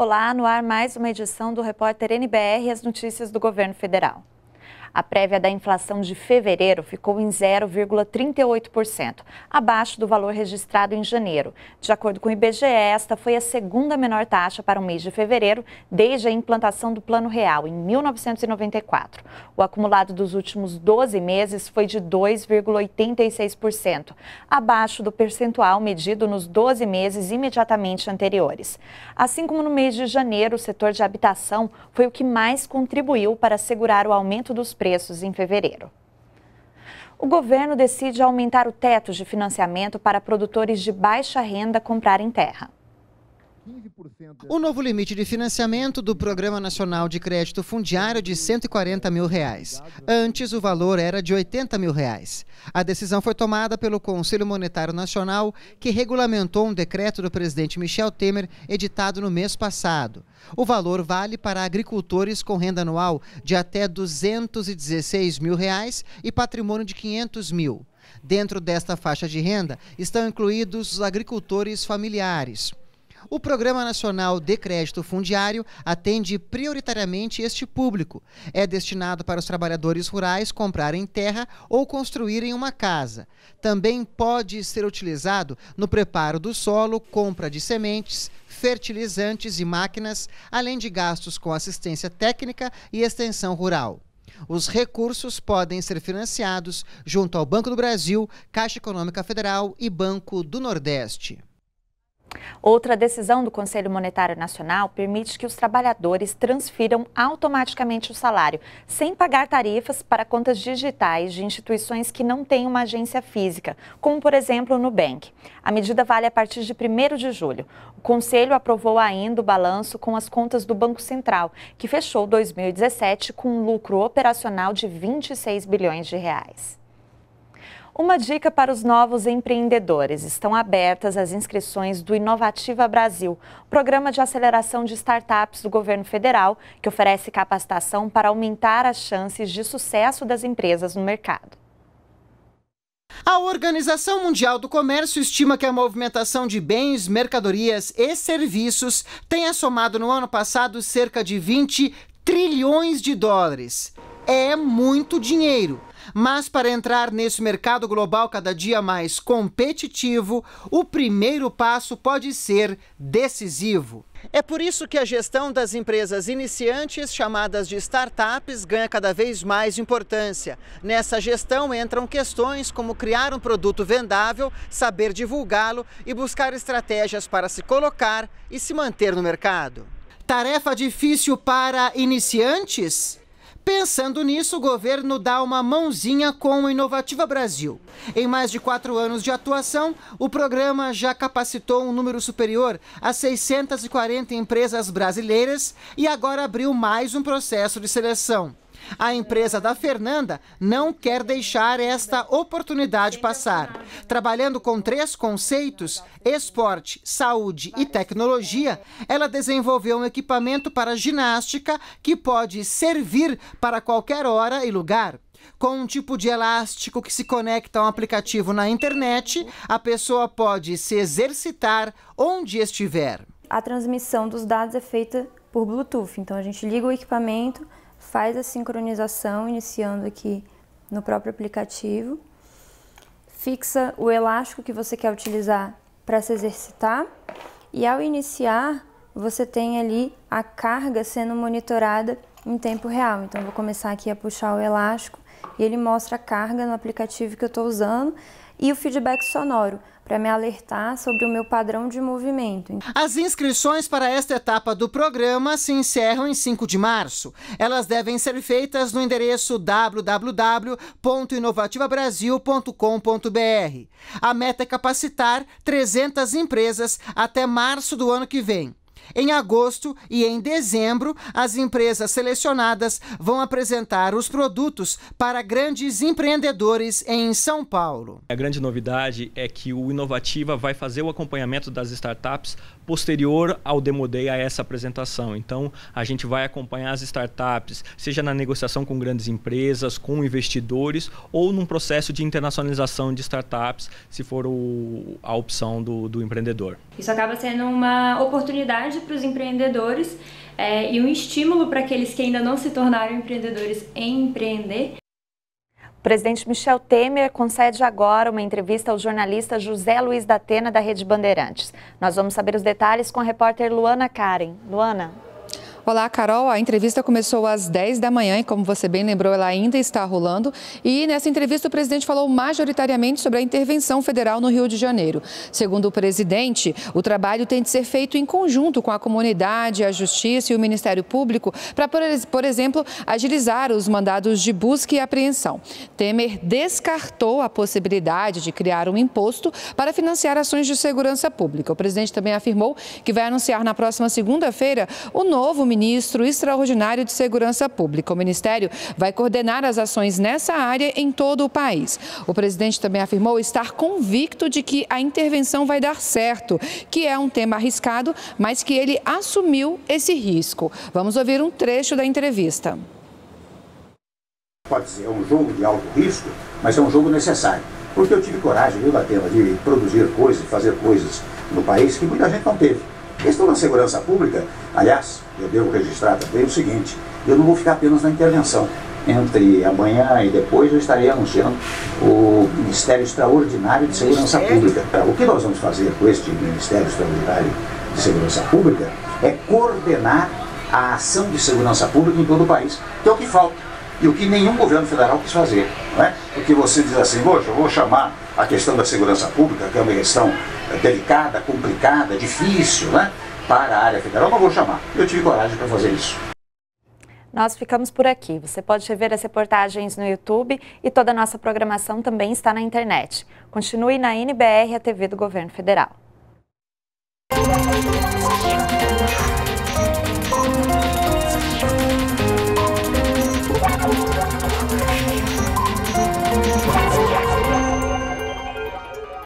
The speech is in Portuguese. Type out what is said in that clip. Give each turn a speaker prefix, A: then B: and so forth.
A: Olá, no ar mais uma edição do Repórter NBR as notícias do governo federal. A prévia da inflação de fevereiro ficou em 0,38%, abaixo do valor registrado em janeiro. De acordo com o IBGE, esta foi a segunda menor taxa para o mês de fevereiro desde a implantação do Plano Real, em 1994. O acumulado dos últimos 12 meses foi de 2,86%, abaixo do percentual medido nos 12 meses imediatamente anteriores. Assim como no mês de janeiro, o setor de habitação foi o que mais contribuiu para segurar o aumento dos preços em fevereiro. O governo decide aumentar o teto de financiamento para produtores de baixa renda comprarem terra.
B: O novo limite de financiamento do Programa Nacional de Crédito Fundiário de R$ 140 mil. Reais. Antes, o valor era de R$ 80 mil. Reais. A decisão foi tomada pelo Conselho Monetário Nacional, que regulamentou um decreto do presidente Michel Temer, editado no mês passado. O valor vale para agricultores com renda anual de até R$ 216 mil reais e patrimônio de R$ 500 mil. Dentro desta faixa de renda estão incluídos os agricultores familiares. O Programa Nacional de Crédito Fundiário atende prioritariamente este público. É destinado para os trabalhadores rurais comprarem terra ou construírem uma casa. Também pode ser utilizado no preparo do solo, compra de sementes, fertilizantes e máquinas, além de gastos com assistência técnica e extensão rural. Os recursos podem ser financiados junto ao Banco do Brasil, Caixa Econômica Federal e Banco do Nordeste.
A: Outra decisão do Conselho Monetário Nacional permite que os trabalhadores transfiram automaticamente o salário, sem pagar tarifas, para contas digitais de instituições que não têm uma agência física, como, por exemplo, o Nubank. A medida vale a partir de 1 de julho. O Conselho aprovou ainda o balanço com as contas do Banco Central, que fechou 2017 com um lucro operacional de 26 bilhões de reais. Uma dica para os novos empreendedores: estão abertas as inscrições do Inovativa Brasil, programa de aceleração de startups do governo federal, que oferece capacitação para aumentar as chances de sucesso das empresas no mercado.
B: A Organização Mundial do Comércio estima que a movimentação de bens, mercadorias e serviços tenha somado no ano passado cerca de 20 trilhões de dólares. É muito dinheiro. Mas para entrar nesse mercado global cada dia mais competitivo, o primeiro passo pode ser decisivo. É por isso que a gestão das empresas iniciantes, chamadas de startups, ganha cada vez mais importância. Nessa gestão entram questões como criar um produto vendável, saber divulgá-lo e buscar estratégias para se colocar e se manter no mercado. Tarefa difícil para iniciantes? Pensando nisso, o governo dá uma mãozinha com o Inovativa Brasil. Em mais de quatro anos de atuação, o programa já capacitou um número superior a 640 empresas brasileiras e agora abriu mais um processo de seleção. A empresa da Fernanda não quer deixar esta oportunidade passar. Trabalhando com três conceitos, esporte, saúde e tecnologia, ela desenvolveu um equipamento para ginástica que pode servir para qualquer hora e lugar. Com um tipo de elástico que se conecta a um aplicativo na internet, a pessoa pode se exercitar onde estiver.
C: A transmissão dos dados é feita por Bluetooth, então a gente liga o equipamento faz a sincronização, iniciando aqui no próprio aplicativo, fixa o elástico que você quer utilizar para se exercitar e ao iniciar você tem ali a carga sendo monitorada em tempo real. Então vou começar aqui a puxar o elástico e ele mostra a carga no aplicativo que eu estou usando e o feedback sonoro para me alertar sobre o meu padrão de movimento.
B: As inscrições para esta etapa do programa se encerram em 5 de março. Elas devem ser feitas no endereço www.inovativabrasil.com.br. A meta é capacitar 300 empresas até março do ano que vem. Em agosto e em dezembro, as empresas selecionadas vão apresentar os produtos para grandes empreendedores em São Paulo. A grande novidade é que o Inovativa vai fazer o acompanhamento das startups posterior ao Demo Day, a essa apresentação. Então, a gente vai acompanhar as startups, seja na negociação com grandes empresas, com investidores, ou num processo de internacionalização de startups, se for o, a opção do, do empreendedor.
C: Isso acaba sendo uma oportunidade para os empreendedores é, e um estímulo para aqueles que ainda não se tornaram empreendedores em empreender
A: presidente Michel Temer concede agora uma entrevista ao jornalista José Luiz da Atena, da Rede Bandeirantes. Nós vamos saber os detalhes com a repórter Luana Karen. Luana.
D: Olá, Carol. A entrevista começou às 10 da manhã e, como você bem lembrou, ela ainda está rolando. E nessa entrevista, o presidente falou majoritariamente sobre a intervenção federal no Rio de Janeiro. Segundo o presidente, o trabalho tem de ser feito em conjunto com a comunidade, a justiça e o Ministério Público para, por exemplo, agilizar os mandados de busca e apreensão. Temer descartou a possibilidade de criar um imposto para financiar ações de segurança pública. O presidente também afirmou que vai anunciar na próxima segunda-feira o novo ministro ministro extraordinário de Segurança Pública. O Ministério vai coordenar as ações nessa área em todo o país. O presidente também afirmou estar convicto de que a intervenção vai dar certo, que é um tema arriscado, mas que ele assumiu esse risco. Vamos ouvir um trecho da entrevista.
B: Pode ser um jogo de alto risco, mas é um jogo necessário. Porque eu tive coragem, viu, Datena, de produzir coisas, fazer coisas no país que muita gente não teve questão da segurança pública, aliás, eu devo registrar também o seguinte, eu não vou ficar apenas na intervenção. Entre amanhã e depois eu estarei anunciando o Ministério Extraordinário de Segurança Pública. Tá, o que nós vamos fazer com este Ministério Extraordinário de Segurança Pública é coordenar a ação de segurança pública em todo o país, que é o que falta e o que nenhum governo federal quis fazer. Não é? Porque você diz assim, hoje eu vou chamar a questão da segurança pública, que é uma questão delicada, complicada, difícil, né? Para a área federal, não vou chamar. Eu tive coragem para fazer isso.
A: Nós ficamos por aqui. Você pode rever as reportagens no YouTube e toda a nossa programação também está na internet. Continue na NBR, a TV do Governo Federal.